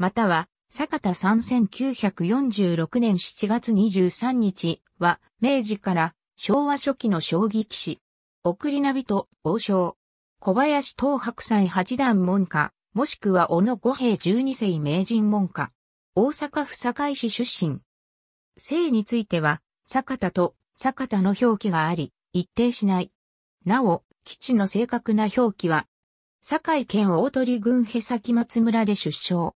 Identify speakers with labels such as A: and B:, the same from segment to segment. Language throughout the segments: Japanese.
A: または、坂田さん1946年7月23日は、明治から昭和初期の将棋騎士。送りなと王将。小林東白斎八段門下、もしくは小野五平十二世名人門下。大阪府堺市出身。姓については、坂田と坂田の表記があり、一定しない。なお、基地の正確な表記は、堺県大鳥郡へ先松村で出生。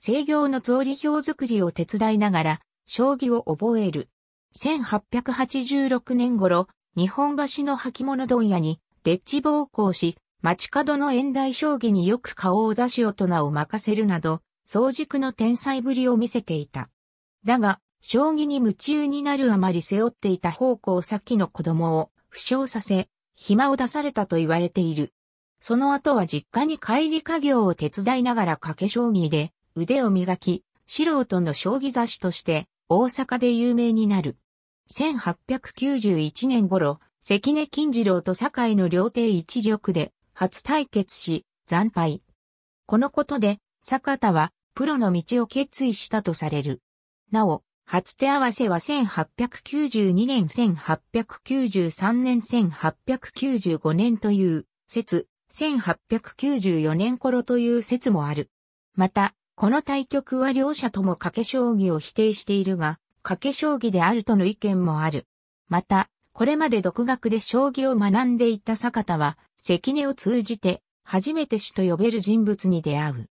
A: 制御の増理表作りを手伝いながら、将棋を覚える。1886年頃、日本橋の履物問屋に、デッチ暴行し、街角の遠大将棋によく顔を出し大人を任せるなど、早熟の天才ぶりを見せていた。だが、将棋に夢中になるあまり背負っていた方向先の子供を負傷させ、暇を出されたと言われている。その後は実家に帰り家業を手伝いながら掛け将棋で腕を磨き、素人の将棋雑誌として大阪で有名になる。1891年頃、関根金次郎と堺の両帝一玉で初対決し、惨敗。このことで、坂田はプロの道を決意したとされる。なお、初手合わせは1892年1893年1895年という説、1894年頃という説もある。また、この対局は両者とも賭け将棋を否定しているが、賭け将棋であるとの意見もある。また、これまで独学で将棋を学んでいた坂田は、関根を通じて、初めて師と呼べる人物に出会う。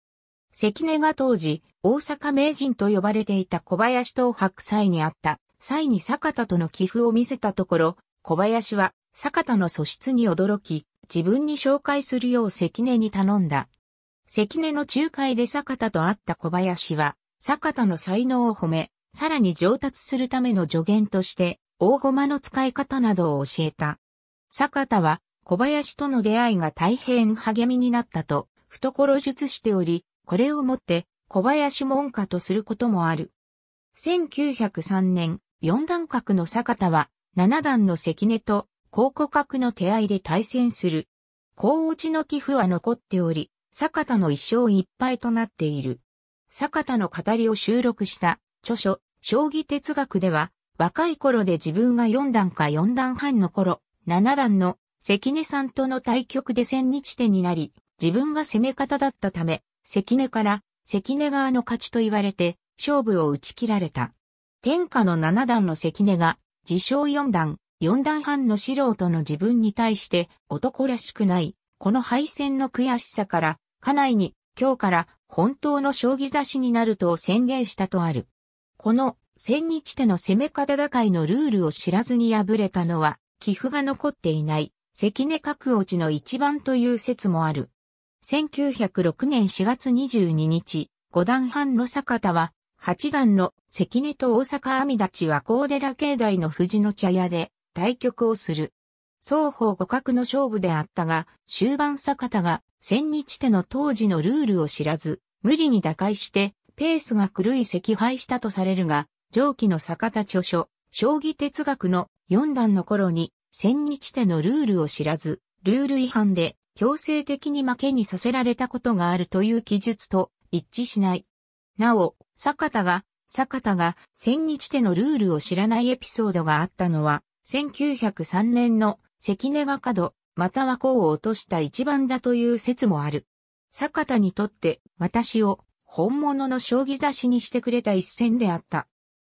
A: 関根が当時、大阪名人と呼ばれていた小林東白際にあった、際に坂田との寄付を見せたところ、小林は坂田の素質に驚き、自分に紹介するよう関根に頼んだ。関根の仲介で坂田と会った小林は、坂田の才能を褒め、さらに上達するための助言として、大駒の使い方などを教えた。坂田は、小林との出会いが大変励みになったと、懐術しており、これをもって、小林門下とすることもある。1903年、四段格の坂田は、七段の関根と、高古格の手合いで対戦する。高落ちの寄付は残っており、坂田の一生いっぱいとなっている。坂田の語りを収録した著書、将棋哲学では、若い頃で自分が4段か4段半の頃、7段の関根さんとの対局で千日手になり、自分が攻め方だったため、関根から関根側の勝ちと言われて、勝負を打ち切られた。天下の七段の関根が、自称四段、4段半の素人の自分に対して男らしくない、この敗戦の悔しさから、家内に今日から本当の将棋雑誌になると宣言したとある。この千日手の攻め方戦いのルールを知らずに敗れたのは、寄付が残っていない、関根角落ちの一番という説もある。1906年4月22日、五段半の坂田は、八段の関根と大阪阿弥立は高寺境内の藤の茶屋で対局をする。双方互角の勝負であったが、終盤坂田が千日手の当時のルールを知らず、無理に打開して、ペースが狂い惜敗したとされるが、上記の坂田著書、将棋哲学の4段の頃に、千日手のルールを知らず、ルール違反で強制的に負けにさせられたことがあるという記述と一致しない。なお、坂田が、坂田が千日手のルールを知らないエピソードがあったのは、1903年の関根が角、または甲を落とした一番だという説もある。坂田にとって私を本物の将棋雑誌にしてくれた一戦であった。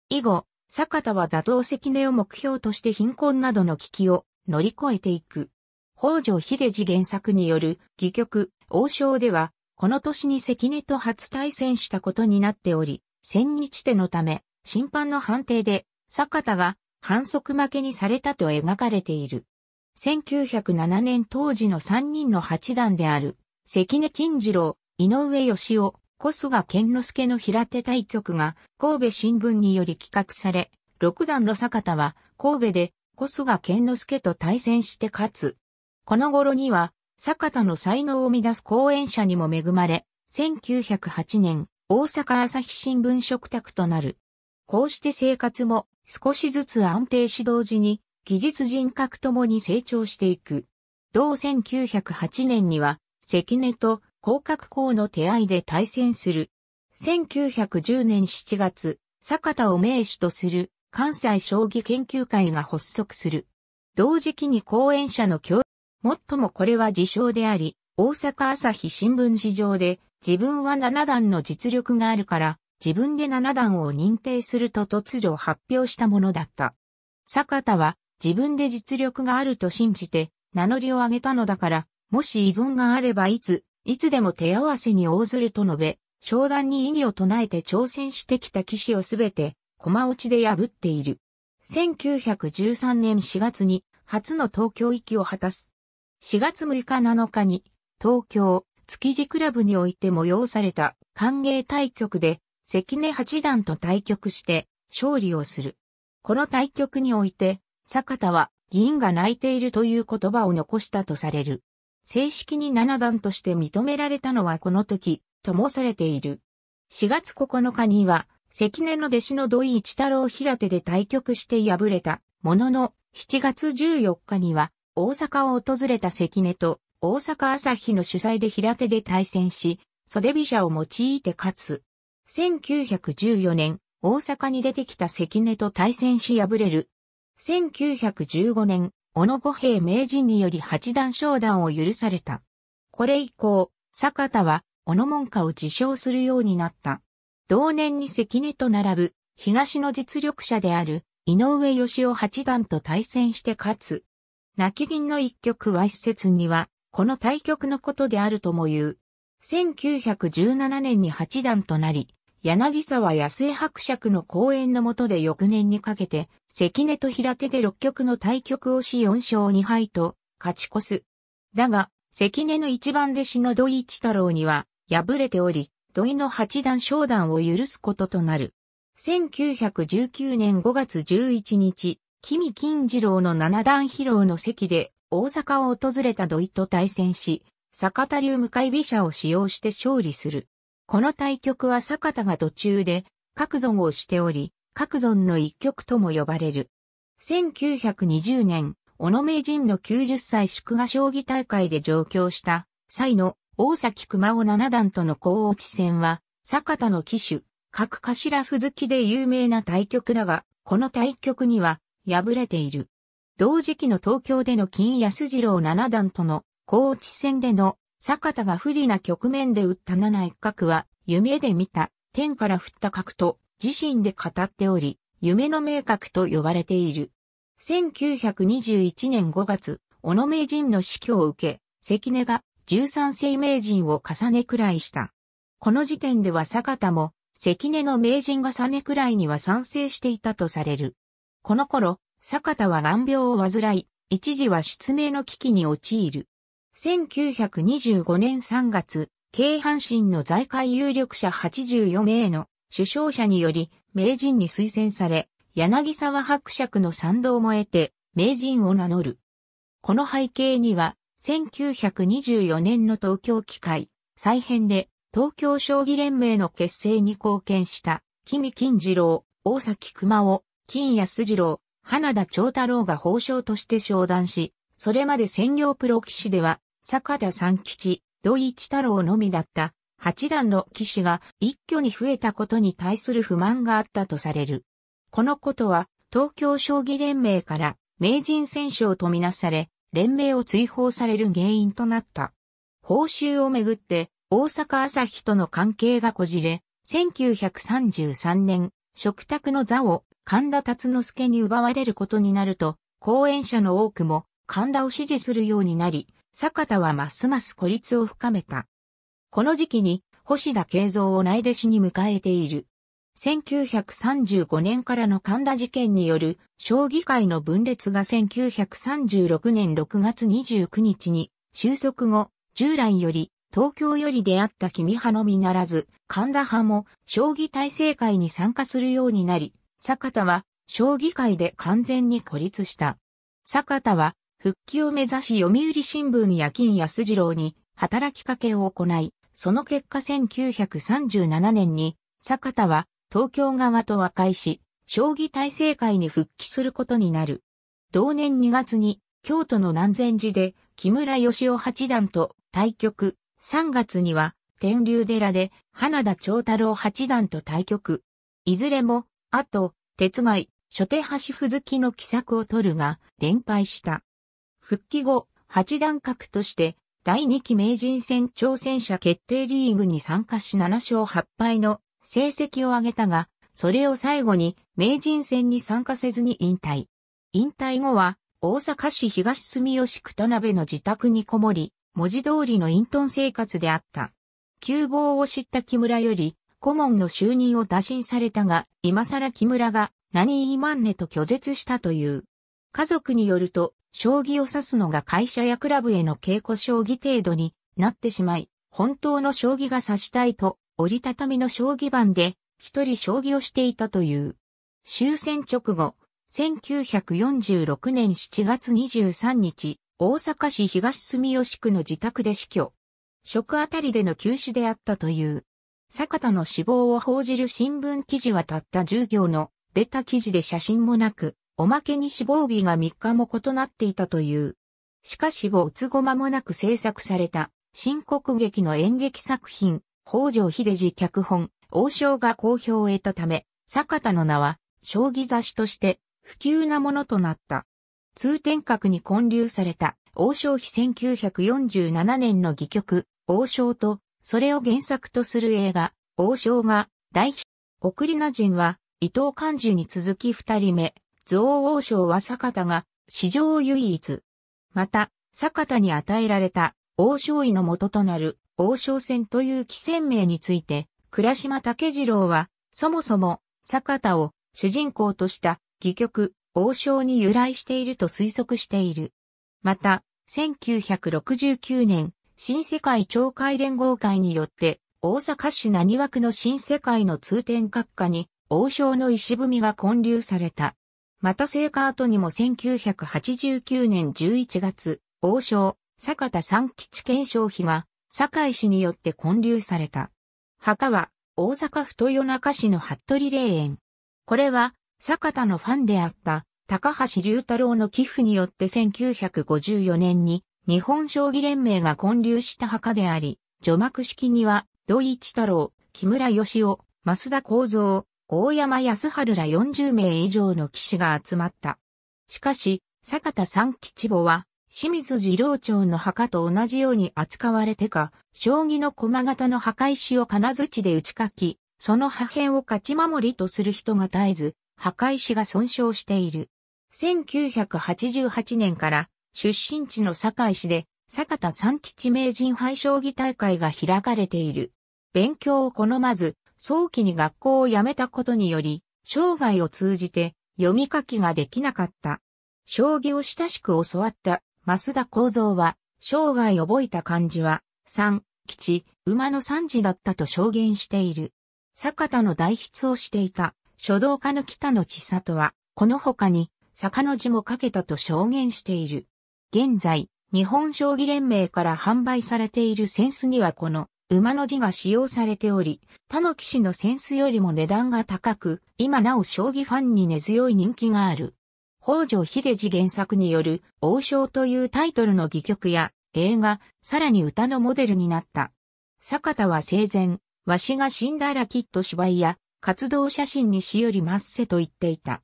A: 以後、坂田は打倒関根を目標として貧困などの危機を乗り越えていく。北条秀治原作による戯曲、王将では、この年に関根と初対戦したことになっており、千日手のため、審判の判定で、坂田が反則負けにされたと描かれている。1907年当時の3人の八段である、関根金次郎、井上義雄、小菅健之助の平手対局が神戸新聞により企画され、六段の坂田は神戸で小菅健之助と対戦して勝つ。この頃には、坂田の才能を乱す講演者にも恵まれ、1908年、大阪朝日新聞食卓となる。こうして生活も少しずつ安定し同時に技術人格ともに成長していく。同1908年には、関根と広角校の手合いで対戦する。1910年7月、坂田を名手とする関西将棋研究会が発足する。同時期に講演者の教、もっともこれは自称であり、大阪朝日新聞事上で、自分は七段の実力があるから、自分で七段を認定すると突如発表したものだった。坂田は自分で実力があると信じて、名乗りを上げたのだから、もし依存があればいつ、いつでも手合わせに応ずると述べ、商談に異議を唱えて挑戦してきた騎士をすべて、駒落ちで破っている。1913年4月に、初の東京行きを果たす。4月6日7日に、東京、築地クラブにおいて催された歓迎対局で、関根八段と対局して、勝利をする。この対局において、坂田は議員が泣いているという言葉を残したとされる。正式に七段として認められたのはこの時、ともされている。4月9日には、関根の弟子の土井一太郎平手で対局して敗れた、ものの、7月14日には、大阪を訪れた関根と、大阪朝日の主催で平手で対戦し、袖飛車を用いて勝つ。1914年、大阪に出てきた関根と対戦し敗れる、1915年、小野五平名人により八段昇段を許された。これ以降、坂田は小野門下を自称するようになった。同年に関根と並ぶ、東の実力者である、井上義雄八段と対戦して勝つ。泣き銀の一局は一説には、この対局のことであるとも言う。1917年に八段となり、柳沢安江伯爵の講演の下で翌年にかけて、関根と平手で6局の対局をし4勝2敗と、勝ち越す。だが、関根の一番弟子の土井一太郎には、敗れており、土井の八段昇段を許すこととなる。1919年5月11日、君金次郎の七段披露の席で、大阪を訪れた土井と対戦し、坂田流向かい飛車を使用して勝利する。この対局は坂田が途中で、各存をしており、各存の一局とも呼ばれる。1920年、小野名人の90歳祝賀将棋大会で上京した際の大崎熊尾七段との高落ち戦は、坂田の騎手、各頭付付きで有名な対局だが、この対局には敗れている。同時期の東京での金安次郎七段との高落ち戦での坂田が不利な局面で打った七一角は、夢で見た、天から降った角と、自身で語っており、夢の名角と呼ばれている。1921年5月、小野名人の死去を受け、関根が13世名人を重ねくらいした。この時点では坂田も、関根の名人が重ねくらいには賛成していたとされる。この頃、坂田は眼病を患い、一時は失明の危機に陥る。1925年3月、京阪神の財界有力者84名の首相者により名人に推薦され、柳沢伯爵の賛同も得て名人を名乗る。この背景には、1924年の東京機会、再編で東京将棋連盟の結成に貢献した、君金次郎、大崎熊尾、金安次郎、花田長太郎が法相として商談し、それまで専業プロ棋士では坂田三吉、土井一太郎のみだった八段の騎士が一挙に増えたことに対する不満があったとされる。このことは東京将棋連盟から名人選手をとみなされ、連盟を追放される原因となった。報酬をめぐって大阪朝日との関係がこじれ、1933年、食卓の座を神田達之助に奪われることになると、講演者の多くも神田を支持するようになり、坂田はますます孤立を深めた。この時期に、星田慶三を内弟子に迎えている。1935年からの神田事件による将棋界の分裂が1936年6月29日に収束後、従来より東京より出会った君派のみならず、神田派も将棋体制会に参加するようになり、坂田は将棋界で完全に孤立した。坂田は復帰を目指し読売新聞やス安次郎に働きかけを行い、その結果1937年に坂田は東京側と和解し、将棋体制会に復帰することになる。同年2月に京都の南禅寺で木村義雄八段と対局、3月には天竜寺で花田長太郎八段と対局。いずれも、あと、鉄外、初手橋付きの奇策を取るが、連敗した。復帰後、八段格として、第2期名人戦挑戦者決定リーグに参加し7勝8敗の成績を上げたが、それを最後に名人戦に参加せずに引退。引退後は、大阪市東住吉区田辺の自宅にこもり、文字通りの隠遁生活であった。休乏を知った木村より、顧問の就任を打診されたが、今更木村が何言いまんねと拒絶したという。家族によると、将棋を指すのが会社やクラブへの稽古将棋程度になってしまい、本当の将棋が指したいと、折りたたみの将棋盤で、一人将棋をしていたという。終戦直後、1946年7月23日、大阪市東住吉区の自宅で死去。職あたりでの休止であったという。坂田の死亡を報じる新聞記事はたった10行のベタ記事で写真もなく、おまけに死亡日が3日も異なっていたという。しかし没後間もなく制作された、新国劇の演劇作品、北条秀治脚本、王将が好評を得たため、坂田の名は、将棋雑誌として、不及なものとなった。通天閣に建立された、王将碑1947年の戯曲、王将と、それを原作とする映画、王将が、大ヒ、オクリナ人は、伊藤寛寿に続き二人目、蔵王賞は坂田が史上唯一。また、坂田に与えられた王将位の元となる王将戦という棋戦名について、倉島武次郎は、そもそも坂田を主人公とした戯曲王将に由来していると推測している。また、1969年、新世界町会連合会によって、大阪市何枠の新世界の通天閣下に、王将の石踏みが建立された。また聖火後にも1989年11月、王将、坂田三吉県商費が、堺市によって建立された。墓は、大阪府豊中市の服部霊園。これは、坂田のファンであった、高橋龍太郎の寄付によって1954年に、日本将棋連盟が建立した墓であり、除幕式には、土井一太郎、木村義雄、増田幸三、大山康春ら40名以上の騎士が集まった。しかし、坂田三吉母は、清水次郎町の墓と同じように扱われてか、将棋の駒形の墓石を金槌で打ち書き、その破片を勝ち守りとする人が絶えず、墓石が損傷している。1988年から出身地の堺市で坂田三吉名人廃将棋大会が開かれている。勉強を好まず、早期に学校を辞めたことにより、生涯を通じて読み書きができなかった。将棋を親しく教わった増田幸三は、生涯覚えた漢字は、三、吉、馬の三字だったと証言している。坂田の代筆をしていた書道家の北野千里は、この他に、坂の字も書けたと証言している。現在、日本将棋連盟から販売されているセンスにはこの馬の字が使用されており、他の騎士のセンスよりも値段が高く、今なお将棋ファンに根強い人気がある。北条秀治原作による王将というタイトルの戯曲や映画、さらに歌のモデルになった。坂田は生前、わしが死んだらきっと芝居や活動写真にしよりまっせと言っていた。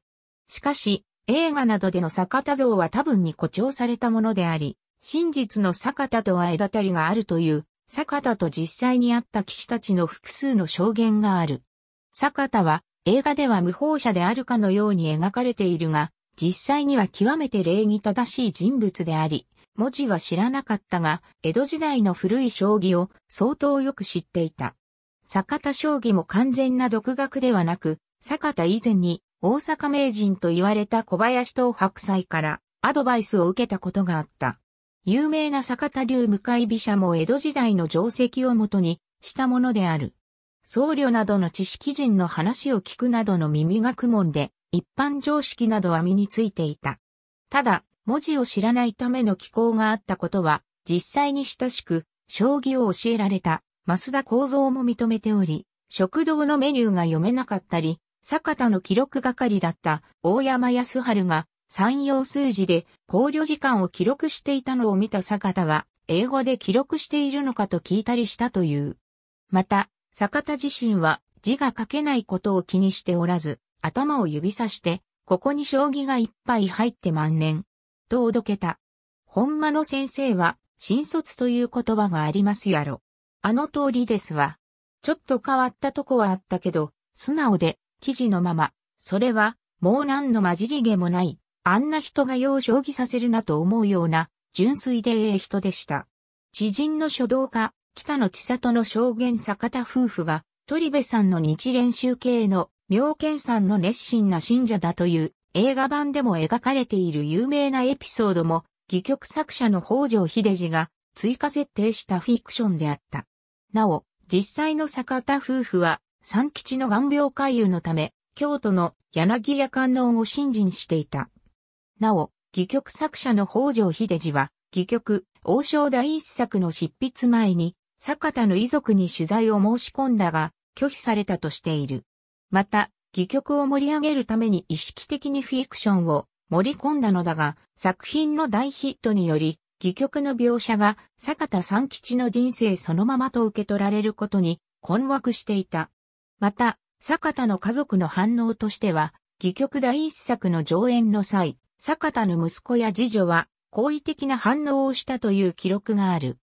A: しかし、映画などでの坂田像は多分に誇張されたものであり、真実の坂田とは隔たりがあるという坂田と実際に会った騎士たちの複数の証言がある。坂田は映画では無法者であるかのように描かれているが、実際には極めて礼儀正しい人物であり、文字は知らなかったが、江戸時代の古い将棋を相当よく知っていた。坂田将棋も完全な独学ではなく、坂田以前に大阪名人と言われた小林東白菜からアドバイスを受けたことがあった。有名な坂田流向かい飛車も江戸時代の定石をもとにしたものである。僧侶などの知識人の話を聞くなどの耳学問で、一般常識などは身についていた。ただ、文字を知らないための機構があったことは、実際に親しく、将棋を教えられた、増田幸造も認めており、食堂のメニューが読めなかったり、坂田の記録係だった大山康春が三要数字で考慮時間を記録していたのを見た坂田は、英語で記録しているのかと聞いたりしたという。また、坂田自身は字が書けないことを気にしておらず、頭を指さして、ここに将棋がいっぱい入って万年。とおどけた。本間の先生は、新卒という言葉がありますやろ。あの通りですわ。ちょっと変わったとこはあったけど、素直で、記事のまま、それは、もう何の混じり毛もない、あんな人が世を将棋させるなと思うような、純粋でええ人でした。知人の書道家、北野千里の証言坂田夫婦が、鳥部さんの日練習系の妙見さんの熱心な信者だという映画版でも描かれている有名なエピソードも、戯曲作者の北条秀治が追加設定したフィクションであった。なお、実際の坂田夫婦は、三吉の眼病回遊のため、京都の柳屋観音を信心していた。なお、戯曲作者の北条秀治は、戯曲、王将第一作の執筆前に、坂田の遺族に取材を申し込んだが、拒否されたとしている。また、戯曲を盛り上げるために意識的にフィクションを盛り込んだのだが、作品の大ヒットにより、戯曲の描写が坂田三吉の人生そのままと受け取られることに困惑していた。また、坂田の家族の反応としては、戯曲第一作の上演の際、坂田の息子や次女は好意的な反応をしたという記録がある。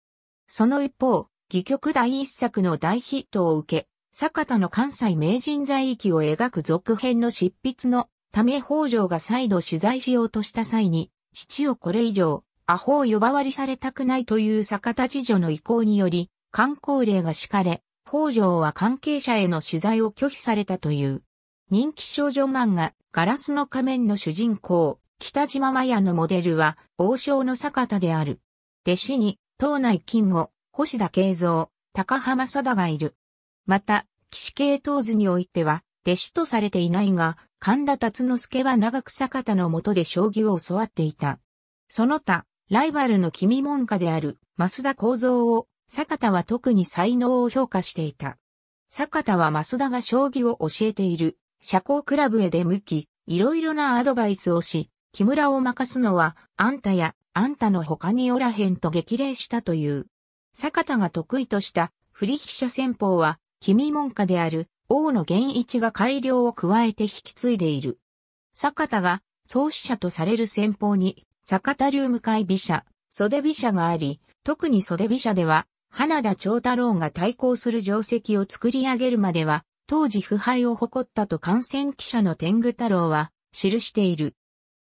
A: その一方、戯曲第一作の大ヒットを受け、坂田の関西名人在域を描く続編の執筆のため北条が再度取材しようとした際に、父をこれ以上、アホを呼ばわりされたくないという坂田次女の意向により、観光令が敷かれ、北条は関係者への取材を拒否されたという。人気少女漫画、ガラスの仮面の主人公、北島麻也のモデルは王将の坂田である。弟子に、東内金吾、星田慶三、高浜貞がいる。また、騎士系統図においては、弟子とされていないが、神田達之助は長く坂田の下で将棋を教わっていた。その他、ライバルの君門下である増田幸三を、坂田は特に才能を評価していた。坂田は増田が将棋を教えている、社交クラブへ出向き、いろいろなアドバイスをし、木村を任すのは、あんたや、あんたの他におらへんと激励したという。坂田が得意とした振り飛車戦法は、君門下である大野源一が改良を加えて引き継いでいる。坂田が創始者とされる戦法に、坂田流向かい飛車、袖飛車があり、特に袖飛車では、花田長太郎が対抗する定石を作り上げるまでは、当時腐敗を誇ったと感染記者の天狗太郎は記している。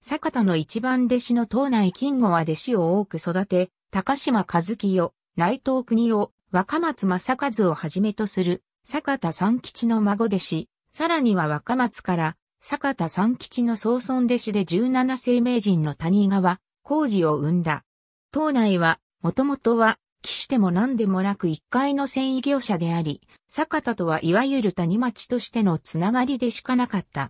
A: 坂田の一番弟子の東内金吾は弟子を多く育て、高島和樹を、内藤国を、若松正和をはじめとする、坂田三吉の孫弟子、さらには若松から、坂田三吉の総孫弟子で17世名人の谷川、工事を生んだ。島内は、もともとは、岸でも何でもなく一階の繊維業者であり、坂田とはいわゆる谷町としてのつながりでしかなかった。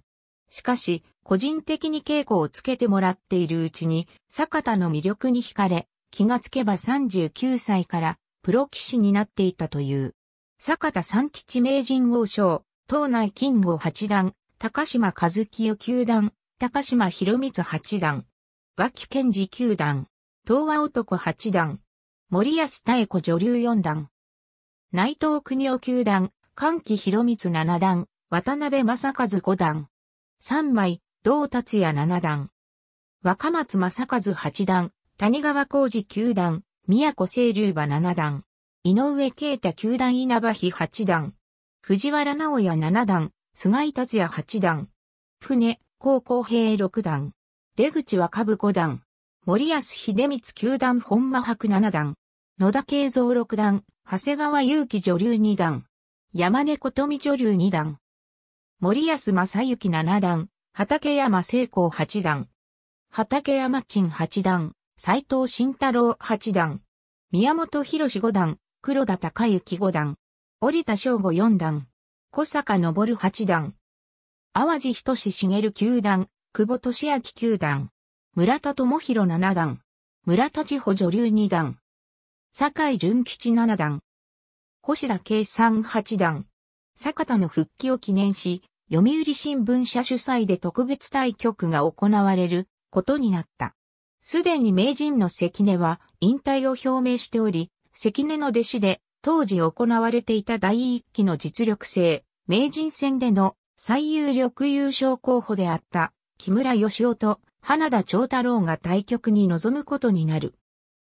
A: しかし、個人的に稽古をつけてもらっているうちに、坂田の魅力に惹かれ、気がつけば39歳からプロ棋士になっていたという。坂田三吉名人王将、東内金吾八段、高島和清九段、高島博光八段、脇健二九段、東和男八段、森安妙子女流四段、内藤国夫九段、関木博光七段、渡辺正和五段、三枚、道達也七段。若松正和八段、谷川浩二九段、宮古清流馬七段。井上啓太九段稲葉比八段。藤原直也七段、菅井達也八段。船、高校兵六段。出口若株五段。森安秀光九段本間博七段。野田慶三六段、長谷川祐樹女流二段。山根琴美女流二段。森安正幸七段、畠山聖光八段、畠山鎮八段、斎藤慎太郎八段、宮本博士五段、黒田隆之五段、折田翔吾四段、小坂昇八段、淡路仁志茂九段、久保利明九段、村田智弘七段、村田千穂女流二段、坂井純吉七段、星田圭三八段、坂田の復帰を記念し、読売新聞社主催で特別対局が行われることになった。すでに名人の関根は引退を表明しており、関根の弟子で当時行われていた第一期の実力制、名人戦での最有力優勝候補であった木村義夫と花田長太郎が対局に臨むことになる。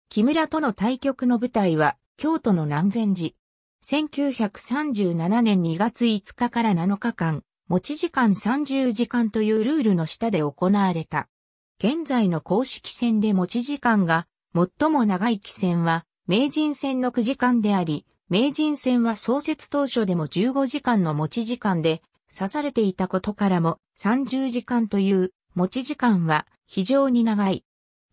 A: 木村との対局の舞台は京都の南禅寺。1937年2月5日から7日間、持ち時間30時間というルールの下で行われた。現在の公式戦で持ち時間が最も長い棋戦は名人戦の9時間であり、名人戦は創設当初でも15時間の持ち時間で指されていたことからも30時間という持ち時間は非常に長い。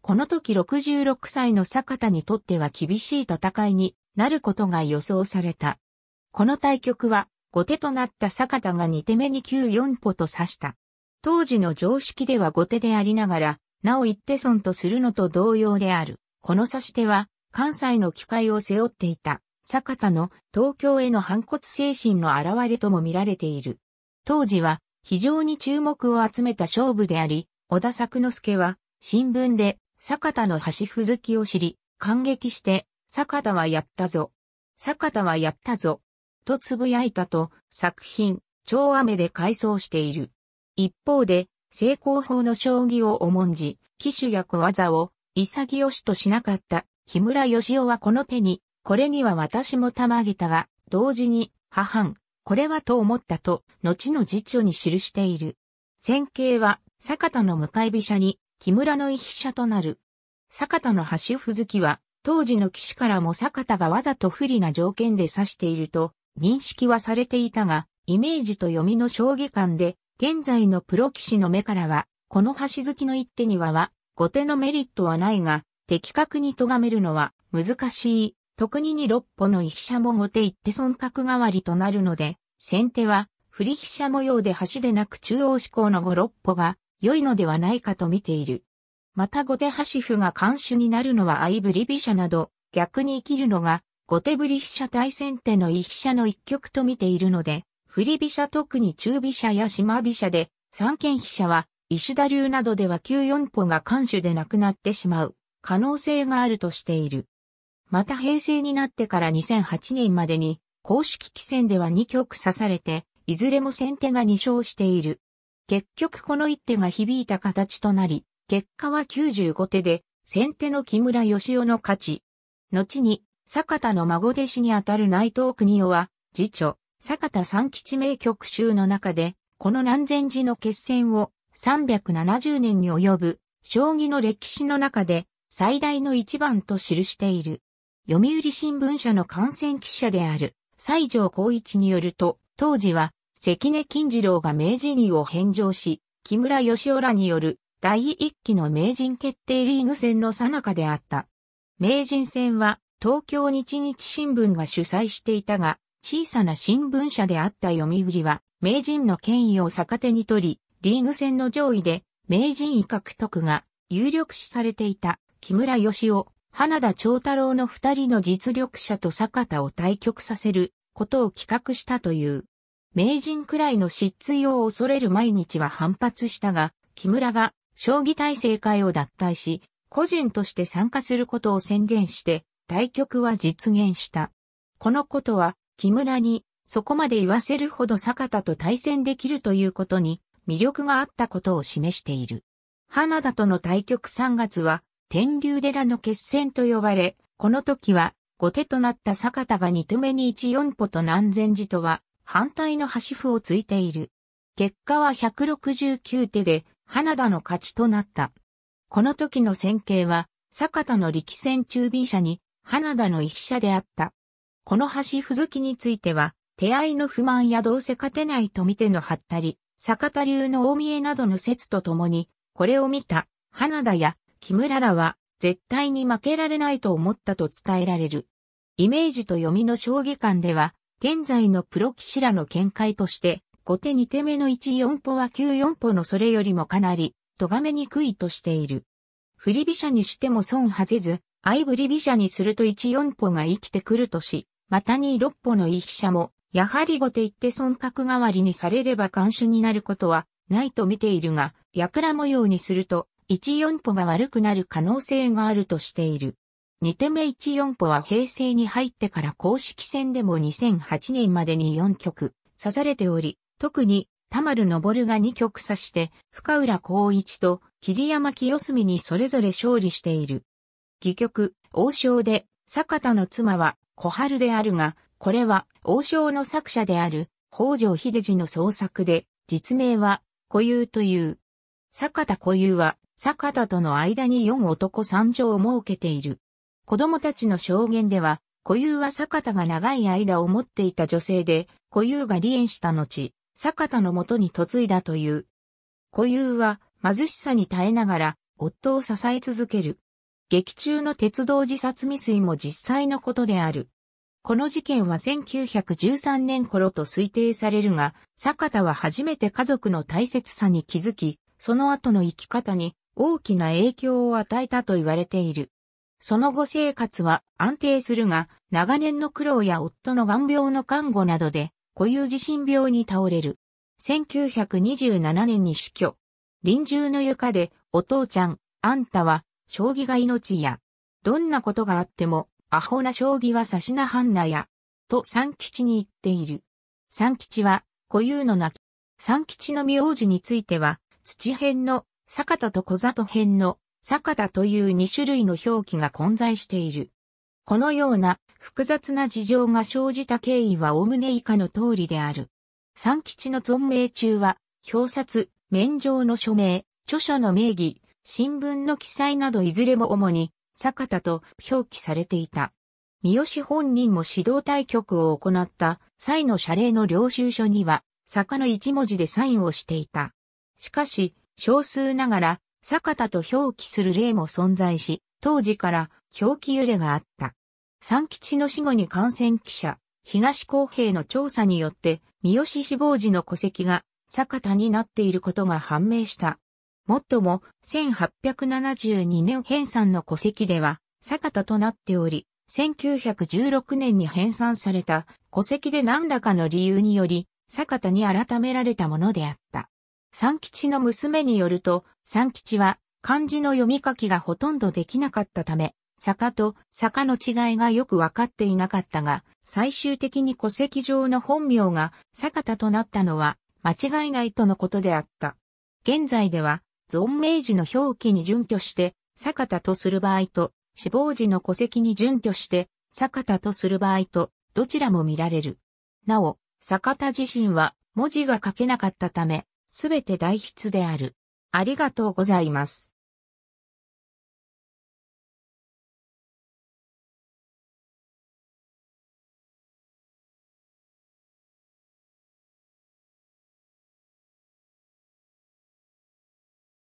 A: この時66歳の坂田にとっては厳しい戦いになることが予想された。この対局は後手となった坂田が2手目に9四歩と指した。当時の常識では後手でありながら、なお一手損とするのと同様である。この指し手は、関西の機会を背負っていた、坂田の東京への反骨精神の現れとも見られている。当時は、非常に注目を集めた勝負であり、小田作之助は、新聞で、坂田の橋ふずきを知り、感激して、坂田はやったぞ。坂田はやったぞ。とつぶやいたと作品、超雨で改装している。一方で、成功法の将棋を重んじ、騎手や小技を潔しとしなかった木村義夫はこの手に、これには私もたまげたが、同時に、母、これはと思ったと、後の辞書に記している。戦型は、坂田の向かい飛車に、木村の飛車となる。坂田の橋歩月は、当時の騎士からも坂田がわざと不利な条件で指していると、認識はされていたが、イメージと読みの将棋観で、現在のプロ棋士の目からは、この端好きの一手にはは、後手のメリットはないが、的確に咎めるのは難しい。特に二六歩の飛車も後手一手損角代わりとなるので、先手は振り飛車模様で端でなく中央志向の五六歩が良いのではないかと見ている。また後手端歩が監守になるのは相振り飛車など、逆に生きるのが後手振り飛車対先手の一飛車の一局と見ているので、振り飛車特に中飛車や島飛車で、三軒飛車は、石田流などでは9四歩が監守でなくなってしまう可能性があるとしている。また平成になってから2008年までに公式棋戦では2局指されて、いずれも先手が2勝している。結局この一手が響いた形となり、結果は95手で、先手の木村義雄の勝ち。後に坂田の孫弟子にあたる内藤国夫は、次女、坂田三吉名曲集の中で、この南禅寺の決戦を370年に及ぶ将棋の歴史の中で最大の一番と記している。読売新聞社の感染記者である西条光一によると、当時は関根金次郎が名人位を返上し、木村義夫らによる第一期の名人決定リーグ戦の最中であった。名人戦は東京日日新聞が主催していたが、小さな新聞社であった読売は、名人の権威を逆手に取り、リーグ戦の上位で、名人位獲得が有力視されていた木村義雄、花田長太郎の二人の実力者と坂田を対局させることを企画したという。名人くらいの失墜を恐れる毎日は反発したが、木村が将棋体制会を脱退し、個人として参加することを宣言して、対局は実現した。このことは、木村に、そこまで言わせるほど坂田と対戦できるということに、魅力があったことを示している。花田との対局3月は、天竜寺の決戦と呼ばれ、この時は、後手となった坂田が2手目に14歩と南禅寺とは、反対の端歩をついている。結果は169手で、花田の勝ちとなった。この時の戦型は、坂田の力戦中備車に、花田の一社であった。この橋付きについては、手合いの不満やどうせ勝てないと見ての張ったり、坂田流の大見えなどの説とともに、これを見た、花田や木村らは、絶対に負けられないと思ったと伝えられる。イメージと読みの将棋観では、現在のプロ騎士らの見解として、後手2手目の14歩は94歩のそれよりもかなり、咎めにくいとしている。振り飛車にしても損はぜず、アブリビ飛車にすると1、4歩が生きてくるとし、また2、6歩の居飛車も、やはり後手一手損角代わりにされれば監守になることはないと見ているが、くら模様にすると、1、4歩が悪くなる可能性があるとしている。2手目1、4歩は平成に入ってから公式戦でも2008年までに4局刺されており、特に、田丸昇が2局刺して、深浦光一と桐山清澄にそれぞれ勝利している。戯曲、王将で、坂田の妻は小春であるが、これは王将の作者である北条秀次の創作で、実名は小遊という。坂田小遊は、坂田との間に4男3女を設けている。子供たちの証言では、小遊は坂田が長い間を持っていた女性で、小遊が離縁した後、坂田のもとに嫁いだという。小遊は貧しさに耐えながら、夫を支え続ける。劇中の鉄道自殺未遂も実際のことである。この事件は1913年頃と推定されるが、坂田は初めて家族の大切さに気づき、その後の生き方に大きな影響を与えたと言われている。その後生活は安定するが、長年の苦労や夫の眼病の看護などで、固有地震病に倒れる。1927年に死去。臨終の床で、お父ちゃん、あんたは将棋が命や、どんなことがあっても、アホな将棋は差しなはんなや、と三吉に言っている。三吉は、固有のなき。三吉の名字については、土編の坂田と小里編の坂田という2種類の表記が混在している。このような複雑な事情が生じた経緯はおおむね以下の通りである。三吉の存命中は、表札、免状の署名、著書の名義、新聞の記載などいずれも主に、坂田と表記されていた。三好本人も指導対局を行った際の謝礼の領収書には、坂の一文字でサインをしていた。しかし、少数ながら、坂田と表記する例も存在し、当時から表記揺れがあった。三吉の死後に感染記者、東公平の調査によって、三好死亡時の戸籍が坂田になっていることが判明した。もっとも、1872年編纂の戸籍では、坂田となっており、1916年に編纂された戸籍で何らかの理由により、坂田に改められたものであった。三吉の娘によると、三吉は漢字の読み書きがほとんどできなかったため、坂と坂の違いがよくわかっていなかったが、最終的に戸籍上の本名が坂田となったのは間違いないとのことであった。現在では存命時の表記に準拠して、坂田とする場合と、死亡時の戸籍に準拠して、坂田とする場合と、どちらも見られる。なお、坂田自身は文字が書けなかったため、すべて代筆である。ありがとうございます。